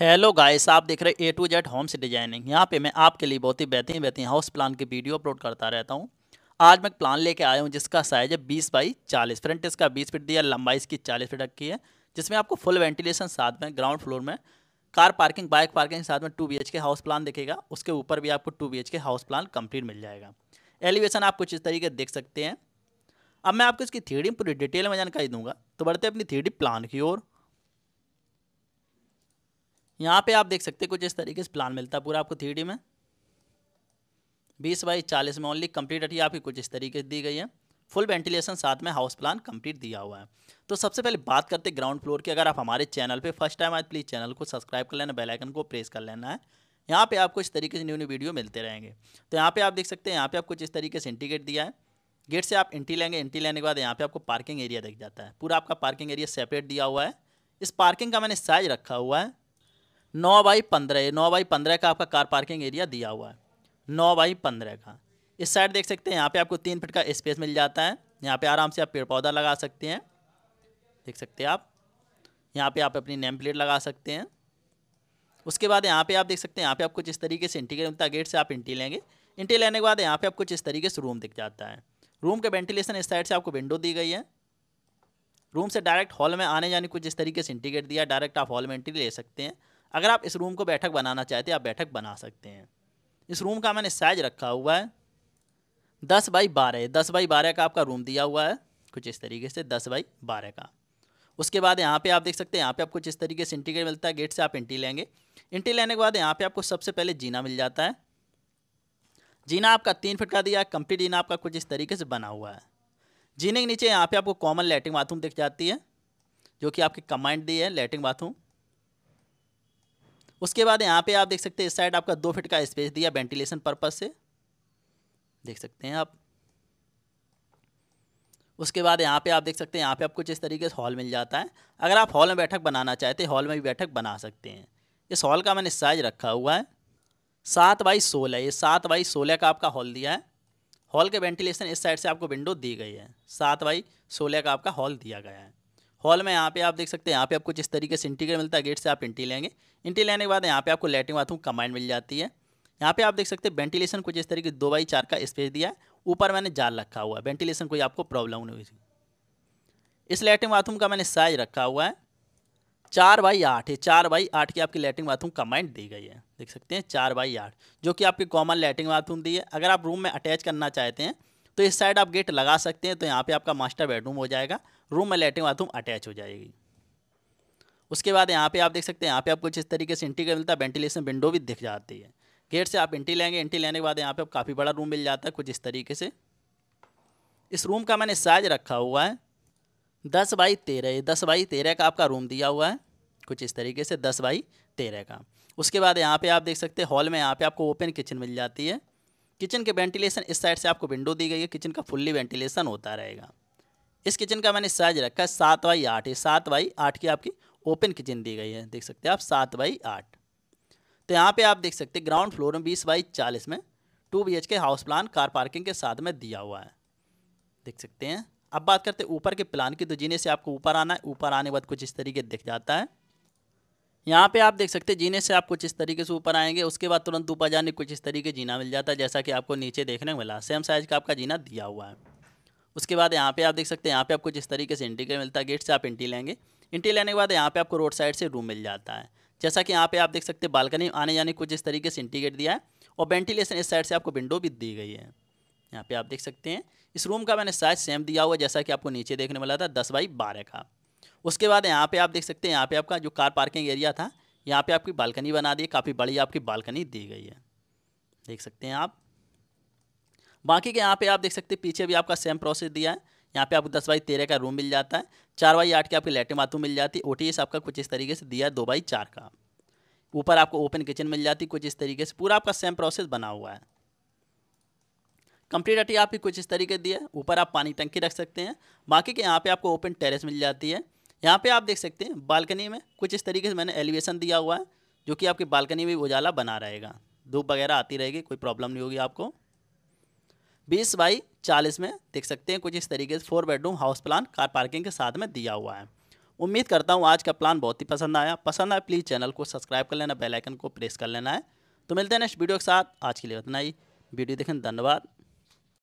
hello guys आप देख रहे A to Z homes designing यहाँ पे मैं आपके लिए बहुत ही बेहतरीन बेहतरीन हाउस प्लान की वीडियो अपलोड करता रहता हूँ आज मैं एक प्लान लेके आया हूँ जिसका साइज है बीस बाई चालीस फ्रंट इसका बीस फीट दिया लंबाई इसकी चालीस फीट रखी है जिसमें आपको फुल वेंटिलेशन साथ में ग्राउंड फ्लोर में कार पार्किंग बाइक पार्किंग साथ में two B K house plan देखेगा उसके ऊपर भी आपको two B K house plan complete मिल जाएगा एलिवेशन आप कुछ इस तरीके देख सकते हैं अब मैं आपको इसकी थ्योरी पूरी डिटेल में जानकारी दूंगा तो बढ़ते अपनी थ्योरी प्लान की ओर यहाँ पे आप देख सकते हैं कुछ इस तरीके से प्लान मिलता है पूरा आपको थ्री में बीस बाई चालीस में ओनली कम्प्लीट हटिए आपकी कुछ इस तरीके से दी गई है फुल वेंटिलेशन साथ में हाउस प्लान कंप्लीट दिया हुआ है तो सबसे पहले बात करते ग्राउंड फ्लोर की अगर आप हमारे चैनल पे फर्स्ट टाइम आए तो प्लीज़ चैनल को सब्सक्राइब कर लेना बेल आइकन को प्रेस कर लेना है यहाँ पे आपको इस तरीके से न्यू न्यू वीडियो मिलते रहेंगे तो यहाँ पे आप देख सकते हैं यहाँ पर आप कुछ इस तरीके से इंटीगेट दिया है गेट से आप एंट्री लेंगे एंट्री लेने के बाद यहाँ पे आपको पार्किंग एरिया दिख जाता है पूरा आपका पार्किंग एरिया सेपरेट दिया हुआ है इस पार्किंग का मैंने साइज रखा हुआ है नौ बाई पंद्रह नौ बाई पंद्रह का आपका कार पार्किंग एरिया दिया हुआ है नौ बाई पंद्रह का इस साइड देख सकते हैं यहाँ पे आपको तीन फिट का स्पेस मिल जाता है यहाँ पे आराम से आप पेड़ पौधा लगा सकते हैं देख सकते हैं आप यहाँ पे आप अपनी नेम प्लेट लगा सकते हैं उसके बाद यहाँ पे आप देख सकते हैं यहाँ पे आप कुछ इस तरीके से इंटी मिलता गेट से आप इंटी लेंगे इंटी लेने के बाद यहाँ पे आप कुछ इस तरीके से रूम दिख जाता है रूम के वेंटिलेशन इस साइड से आपको विंडो दी गई है रूम से डायरेक्ट हॉल में आने जाने कुछ इस तरीके से इंटीगेट दिया डायरेक्ट आप हॉल में एंट्री ले सकते हैं अगर आप इस रूम को बैठक बनाना चाहते हैं आप बैठक बना सकते हैं इस रूम का मैंने साइज रखा हुआ है दस बाई बारह दस बाई बारह का आपका रूम दिया हुआ है कुछ इस तरीके से दस बाई बारह का उसके बाद यहाँ पे आप देख सकते हैं यहाँ पे आपको कुछ इस तरीके से इंटीग्रेट मिलता है गेट से आप इंटी लेंगे इंटी लेने के बाद यहाँ पे आपको सबसे पहले जीना मिल जाता है जीना आपका तीन फिट का दिया कंप्लीट जीना आपका कुछ इस तरीके से बना हुआ है जीने के नीचे यहाँ पे आपको कॉमन लेटरिन बाथरूम दिख जाती है जो कि आपकी कमांड दी है लेटरिन बाथरूम उसके बाद यहाँ पे आप देख सकते हैं इस साइड आपका दो फिट का स्पेस दिया वेंटिलेशन पर्पज से देख सकते हैं आप उसके बाद यहाँ पे आप देख सकते हैं यहाँ पे आपको जिस तरीके से हॉल मिल जाता है अगर आप हॉल में बैठक बनाना चाहते हैं हॉल में भी बैठक बना सकते हैं इस हॉल का मैंने साइज रखा हुआ है सात बाई सोलह ये सात बाई सोलह का आपका हॉल दिया है हॉल के वेंटिलेशन इस साइड से आपको विंडो दी गई है सात बाई सोलह का आपका हॉल दिया गया है हॉल में यहाँ पे आप देख सकते हैं यहाँ पे आपको जिस तरीके से इंटीग्रेट मिलता है गेट से आप इंटी लेंगे इंटी लेने के बाद यहाँ पे आपको लेटरिन बाथरूम कमाइंड मिल जाती है यहाँ पे आप देख सकते हैं वेंटिलेशन कुछ इस तरीके दो बाई चार का स्पेस दिया है ऊपर मैंने जाल रखा हुआ है वेंटिलेशन कोई आपको प्रॉब्लम नहीं हुई इस लेटरिन बाथरूम का मैंने साइज रखा हुआ है चार बाई आठ है चार बाई आठ की आपकी लेटरिन बाथरूम कमाइंड दी गई है देख सकते हैं चार बाई आठ जो कि आपकी कॉमन लेटरिन बाथरूम दी है अगर आप रूम में अटैच करना चाहते हैं तो इस साइड आप गेट लगा सकते हैं तो यहाँ पे आपका मास्टर बेडरूम हो जाएगा रूम में लेटरिन बाथरूम अटैच हो जाएगी उसके बाद यहाँ पे आप देख सकते हैं यहाँ पे आपको जिस तरीके से इंटी का मिलता है वेंटिलेशन विंडो भी दिख जाती है गेट से आप इंटी लेंगे इंटी लेने के बाद यहाँ पे आप काफ़ी बड़ा रूम मिल जाता है कुछ इस तरीके से इस रूम का मैंने साइज रखा हुआ है दस बाई तेरह दस बाई तेरह का आपका रूम दिया हुआ है कुछ इस तरीके से दस बाई तेरह का उसके बाद यहाँ पर आप देख सकते हैं हॉल में यहाँ पर आपको ओपन किचन मिल जाती है किचन के वेंटिलेशन इस साइड से आपको विंडो दी गई है किचन का फुल्ली वेंटिलेशन होता रहेगा इस किचन का मैंने साइज रखा है सात बाई आठ ये सात बाई आठ की आपकी ओपन किचन दी गई है देख सकते हैं आप सात बाई आठ तो यहाँ पे आप देख सकते हैं ग्राउंड फ्लोर में बीस बाई चालीस में two B K house plan car parking के साथ में दिया हुआ है देख सकते हैं अब बात करते हैं ऊपर के प्लान की तो जीने से आपको ऊपर आना है ऊपर आने के बाद कुछ इस तरीके दिख जाता है यहाँ पे आप देख सकते हैं जीने से आप कुछ इस तरीके से ऊपर आएंगे उसके बाद तुरंत ऊपर जाने कुछ इस तरीके जीना मिल जाता है जैसा कि आपको नीचे देखने को मिला सेम साइज़ का आपका जीना दिया हुआ है उसके बाद यहाँ पे आप देख सकते हैं यहाँ पे आपको जिस तरीके से इंटी का मिलता है गेट से आप इंटी लेंगे इंटी लेने के बाद यहाँ पे आपको रोड साइड से रूम मिल जाता है जैसा कि यहाँ पे आप देख सकते हैं बालकनी आने जाने कुछ इस तरीके से इंटीगेट दिया है और वेंटिलेशन इस साइड से आपको विंडो भी दी गई है यहाँ पे आप देख सकते हैं इस रूम का मैंने साइज सेम दिया हुआ जैसा कि आपको नीचे देखने वाला था दस बाई बारह का उसके बाद यहाँ पर आप देख सकते हैं यहाँ पर आपका जो कार पार्किंग एरिया था यहाँ पर आपकी बालकनी बना दी काफ़ी बड़ी आपकी बालकनी दी गई है देख सकते हैं आप बाकी के यहाँ पे आप देख सकते हैं पीछे भी आपका सेम प्रोसेस दिया है यहाँ पे आपको दस बाई तेरह का रूम मिल जाता है चार बाई आठ की आपकी लेटिन बाथरूम मिल जाती है ओ आपका कुछ इस तरीके से दिया है दो बाई चार का ऊपर आपको ओपन किचन मिल जाती कुछ इस तरीके से पूरा आपका सेम प्रोसेस बना हुआ है कंप्लीट अटी आपकी कुछ इस तरीके दी है ऊपर आप पानी टंकी रख सकते हैं बाकी के यहाँ पे आपको ओपन टेरेस मिल जाती है यहाँ पे आप देख सकते हैं बालकनी में कुछ इस तरीके से मैंने एलिवेशन दिया हुआ है जो कि आपकी बालकनी में उजाला बना रहेगा धूप वगैरह आती रहेगी कोई प्रॉब्लम नहीं होगी आपको बीस बाई चालीस में देख सकते हैं कुछ इस तरीके से four bedroom house plan car parking के साथ में दिया हुआ है उम्मीद करता हूँ आज का प्लान बहुत ही पसंद आया पसंद आया प्लीज़ चैनल को सब्सक्राइब कर लेना बेलाइकन को प्रेस कर लेना है तो मिलते हैं नेक्स्ट वीडियो के साथ आज के लिए इतना ही वीडियो देखें धन्यवाद